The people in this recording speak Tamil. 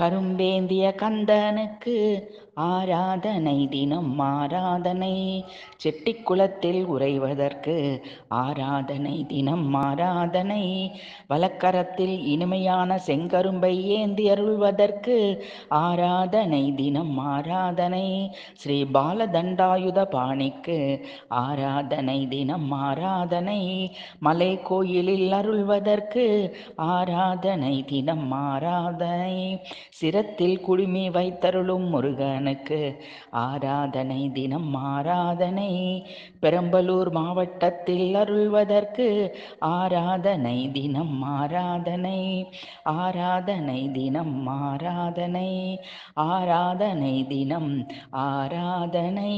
கரும்பேந்திய கந்தனுக்கு ஆராதனை தினம் ஆராதனை செட்டி குளத்தில் உறைவதற்கு ஆராதனை தினம் ஆராதனை வலக்கரத்தில் இனிமையான செங்கரும்பை ஏந்தி அருள்வதற்கு ஆராதனை தினம் ஆராதனை ஸ்ரீ பாலதண்டாயுத பாணிக்கு ஆராதனை தினம் ஆராதனை மலை கோயிலில் அருள்வதற்கு ஆராதனை தினம் ஆராதனை சிரத்தில் குழுமி வைத்தருளும் முருகனுக்கு ஆராதனை தினம் ஆராதனை பெரம்பலூர் மாவட்டத்தில் அருள்வதற்கு ஆராதனை தினம் ஆராதனை ஆராதனை தினம் ஆராதனை ஆராதனை தினம் ஆராதனை